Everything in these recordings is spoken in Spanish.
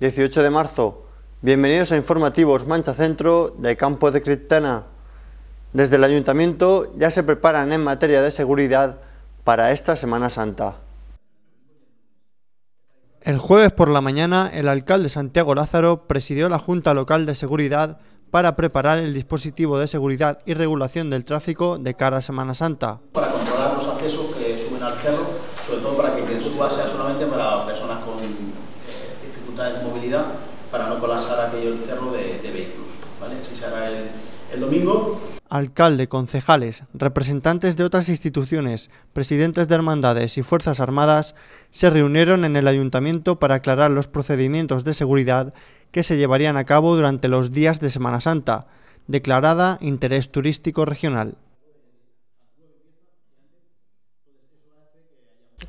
18 de marzo. Bienvenidos a Informativos Mancha Centro de Campo de Criptana. Desde el Ayuntamiento ya se preparan en materia de seguridad para esta Semana Santa. El jueves por la mañana, el alcalde Santiago Lázaro presidió la Junta Local de Seguridad para preparar el dispositivo de seguridad y regulación del tráfico de cara a Semana Santa. Para controlar los accesos que suben al cerro, sobre todo para que quien suba sea solamente para personas con de movilidad para no colapsar aquello el cerro de, vehículos. se el domingo. Alcalde, concejales, representantes de otras instituciones, presidentes de hermandades y Fuerzas Armadas se reunieron en el ayuntamiento para aclarar los procedimientos de seguridad que se llevarían a cabo durante los días de Semana Santa, declarada Interés Turístico Regional.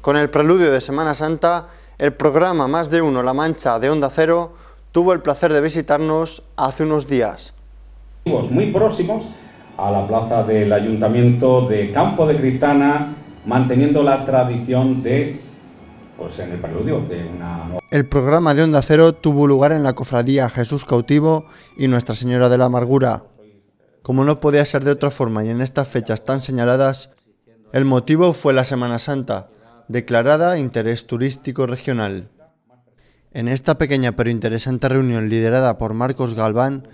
Con el preludio de Semana Santa, el programa Más de Uno La Mancha de Onda Cero tuvo el placer de visitarnos hace unos días. Muy próximos a la plaza del Ayuntamiento de Campo de Cristana, manteniendo la tradición de, pues en el preludio, de una... El programa de Onda Cero tuvo lugar en la cofradía Jesús Cautivo y Nuestra Señora de la Amargura. Como no podía ser de otra forma y en estas fechas tan señaladas, el motivo fue la Semana Santa, declarada Interés Turístico Regional. En esta pequeña pero interesante reunión liderada por Marcos Galván,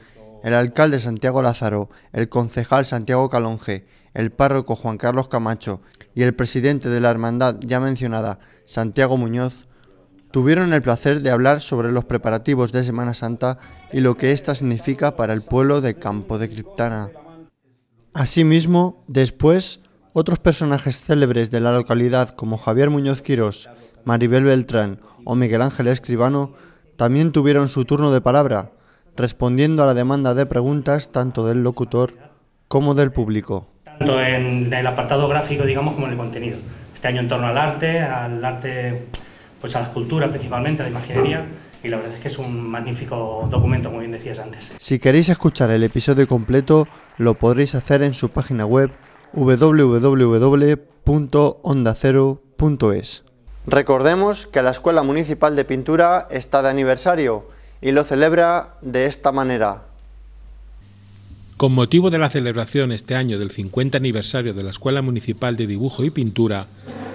el alcalde Santiago Lázaro, el concejal Santiago Calonge, el párroco Juan Carlos Camacho y el presidente de la hermandad ya mencionada, Santiago Muñoz, tuvieron el placer de hablar sobre los preparativos de Semana Santa y lo que ésta significa para el pueblo de Campo de Criptana. Asimismo, después, otros personajes célebres de la localidad como Javier Muñoz Quirós, Maribel Beltrán o Miguel Ángel Escribano también tuvieron su turno de palabra, respondiendo a la demanda de preguntas tanto del locutor como del público. Tanto en el apartado gráfico, digamos, como en el contenido. Este año en torno al arte, al arte, pues a la escultura principalmente, a la imaginería y la verdad es que es un magnífico documento, como bien decías antes. Si queréis escuchar el episodio completo, lo podréis hacer en su página web www.ondacero.es. Recordemos que la Escuela Municipal de Pintura está de aniversario y lo celebra de esta manera. Con motivo de la celebración este año del 50 aniversario de la Escuela Municipal de Dibujo y Pintura,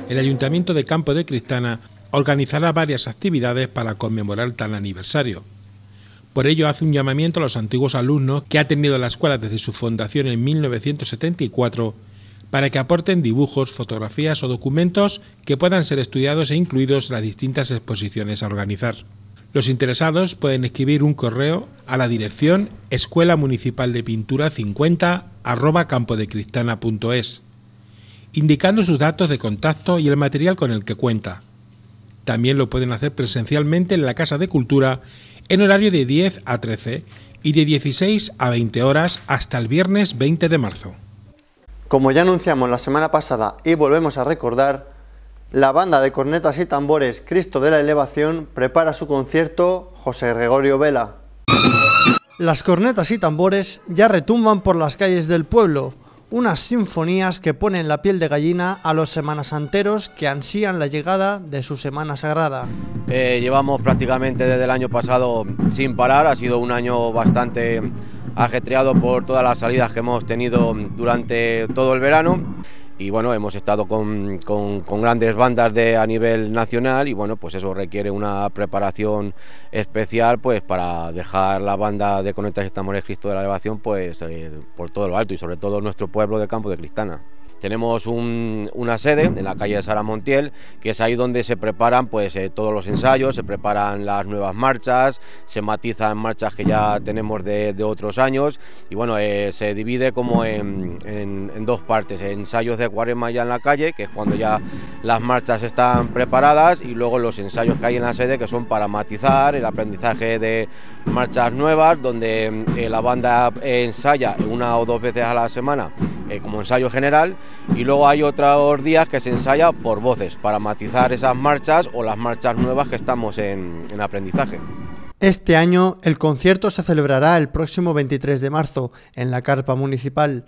el Ayuntamiento de Campo de Cristana organizará varias actividades para conmemorar tal aniversario. Por ello hace un llamamiento a los antiguos alumnos que ha tenido la escuela desde su fundación en 1974 para que aporten dibujos, fotografías o documentos que puedan ser estudiados e incluidos en las distintas exposiciones a organizar. Los interesados pueden escribir un correo a la dirección escuela municipal de pintura 50 campodecristana.es, indicando sus datos de contacto y el material con el que cuenta. También lo pueden hacer presencialmente en la Casa de Cultura en horario de 10 a 13 y de 16 a 20 horas hasta el viernes 20 de marzo. Como ya anunciamos la semana pasada y volvemos a recordar, la banda de cornetas y tambores Cristo de la Elevación prepara su concierto José Gregorio Vela. Las cornetas y tambores ya retumban por las calles del pueblo, unas sinfonías que ponen la piel de gallina a los semanas enteros que ansían la llegada de su Semana Sagrada. Eh, llevamos prácticamente desde el año pasado sin parar, ha sido un año bastante ajetreado por todas las salidas que hemos tenido durante todo el verano y bueno, hemos estado con, grandes bandas de, a nivel nacional y bueno, pues eso requiere una preparación especial pues para dejar la banda de Conectas y de Cristo de la Elevación pues eh, por todo lo alto y sobre todo nuestro pueblo de Campo de Cristana. Tenemos una sede en la calle de Sara Montiel, que es ahí donde se preparan pues, eh, todos los ensayos, se preparan las nuevas marchas, se matizan marchas que ya tenemos de, otros años y bueno, eh, se divide como en, dos partes, ensayos de acuarema ya en la calle, que es cuando ya las marchas están preparadas y luego los ensayos que hay en la sede que son para matizar el aprendizaje de marchas nuevas, donde eh, la banda ensaya una o dos veces a la semana eh, como ensayo general y luego hay otros días que se ensaya por voces para matizar esas marchas o las marchas nuevas que estamos en, aprendizaje. Este año el concierto se celebrará el próximo 23 de marzo en la carpa municipal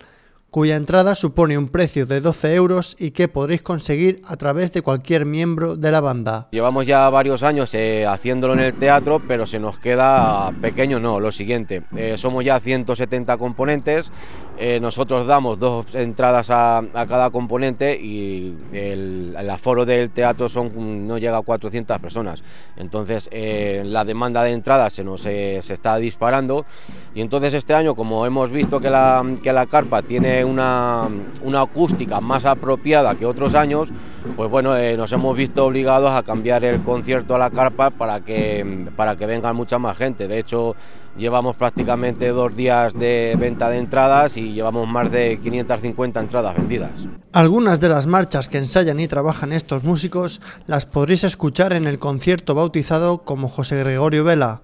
cuya entrada supone un precio de 12 euros y que podréis conseguir a través de cualquier miembro de la banda. Llevamos ya varios años eh, haciéndolo en el teatro, pero se nos queda pequeño, no, lo siguiente. Eh, somos ya 170 componentes, eh, nosotros damos dos entradas a, cada componente y el, aforo del teatro son, no llega a 400 personas. Entonces eh, la demanda de entradas se nos eh, se está disparando y entonces este año, como hemos visto que la, la carpa tiene una, acústica más apropiada que otros años, pues bueno, nos hemos visto obligados a cambiar el concierto a la carpa para que, para que venga mucha más gente. De hecho, Llevamos prácticamente dos días de venta de entradas y llevamos más de 550 entradas vendidas. Algunas de las marchas que ensayan y trabajan estos músicos las podréis escuchar en el concierto bautizado como José Gregorio Vela,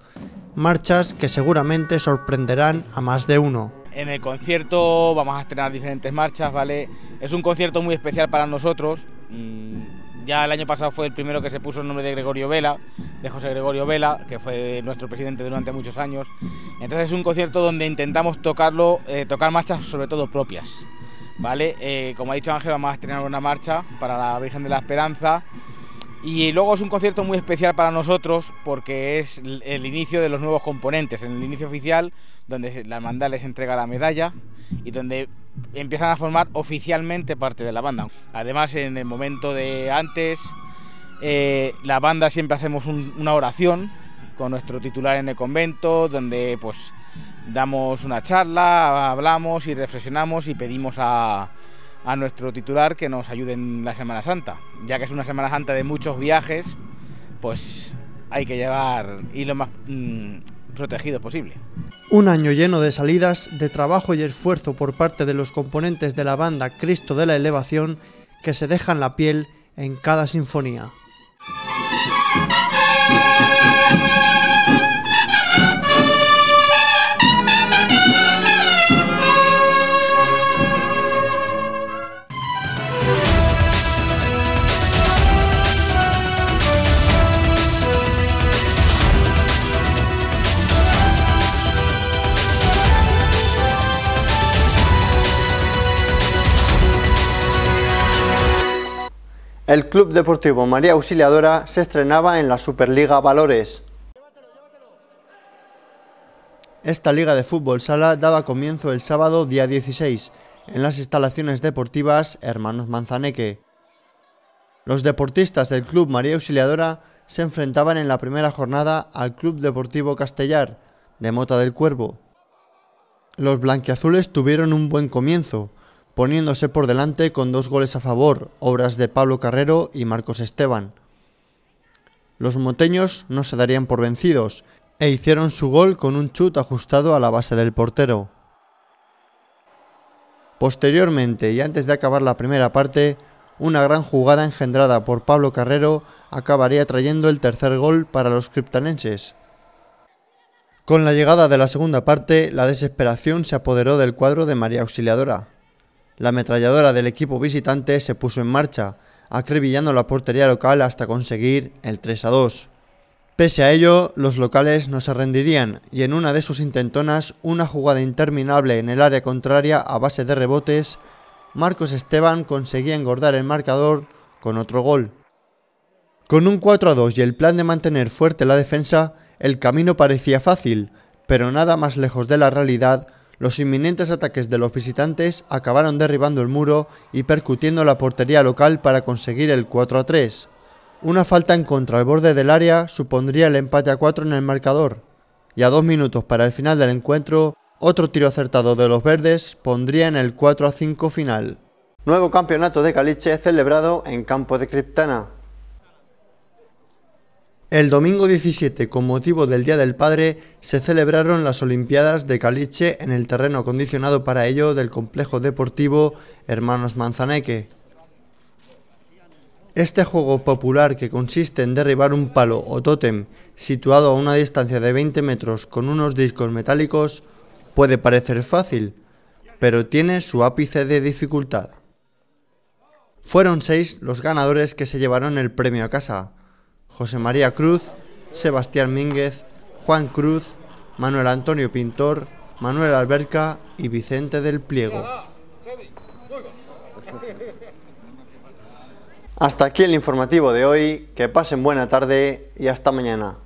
marchas que seguramente sorprenderán a más de uno. En el concierto vamos a estrenar diferentes marchas, ¿vale? Es un concierto muy especial para nosotros. Mm, ya el año pasado fue el primero que se puso el nombre de Gregorio Vela, de José Gregorio Vela, que fue nuestro presidente durante muchos años. Entonces es un concierto donde intentamos tocarlo, eh, tocar marchas sobre todo propias. ¿Vale? Eh, como ha dicho Ángel, vamos a estrenar una marcha para la Virgen de la Esperanza. Y luego es un concierto muy especial para nosotros porque es el inicio de los nuevos componentes, en el inicio oficial donde la hermandad les entrega la medalla y donde empiezan a formar oficialmente parte de la banda. Además, en el momento de antes, eh, la banda siempre hacemos una oración con nuestro titular en el convento, donde pues damos una charla, hablamos y reflexionamos y pedimos a, nuestro titular que nos ayude en la Semana Santa. Ya que es una Semana Santa de muchos viajes, pues hay que llevar lo más, mm, protegido posible. Un año lleno de salidas, de trabajo y esfuerzo por parte de los componentes de la banda Cristo de la Elevación que se dejan la piel en cada sinfonía. El Club Deportivo María Auxiliadora se estrenaba en la Superliga Valores. Esta liga de fútbol sala daba comienzo el sábado día 16 en las instalaciones deportivas Hermanos Manzaneque. Los deportistas del Club María Auxiliadora se enfrentaban en la primera jornada al Club Deportivo Castellar de Mota del Cuervo. Los blanquiazules tuvieron un buen comienzo, poniéndose por delante con dos goles a favor, obras de Pablo Carrero y Marcos Esteban. Los moteños no se darían por vencidos e hicieron su gol con un chut ajustado a la base del portero. Posteriormente y antes de acabar la primera parte, una gran jugada engendrada por Pablo Carrero acabaría trayendo el tercer gol para los criptanenses. Con la llegada de la segunda parte, la desesperación se apoderó del cuadro de María Auxiliadora, la ametralladora del equipo visitante se puso en marcha, acribillando la portería local hasta conseguir el 3 a 2. Pese a ello, los locales no se rendirían y en una de sus intentonas, una jugada interminable en el área contraria a base de rebotes, Marcos Esteban conseguía engordar el marcador con otro gol. Con un 4 a 2 y el plan de mantener fuerte la defensa, el camino parecía fácil, pero nada más lejos de la realidad los inminentes ataques de los visitantes acabaron derribando el muro y percutiendo la portería local para conseguir el 4 a 3. Una falta en contra al borde del área supondría el empate a 4 en el marcador, y a dos minutos para el final del encuentro, otro tiro acertado de los verdes pondría en el 4 a 5 final. Nuevo campeonato de Caliche celebrado en campo de Criptana. El domingo 17, con motivo del Día del Padre, se celebraron las Olimpiadas de Caliche en el terreno acondicionado para ello del complejo deportivo Hermanos Manzaneque. Este juego popular que consiste en derribar un palo o tótem situado a una distancia de 20 metros con unos discos metálicos puede parecer fácil, pero tiene su ápice de dificultad. Fueron seis los ganadores que se llevaron el premio a casa, José María Cruz, Sebastián Mínguez, Juan Cruz, Manuel Antonio Pintor, Manuel Alberca y Vicente del Pliego. Hasta aquí el informativo de hoy, que pasen buena tarde y hasta mañana.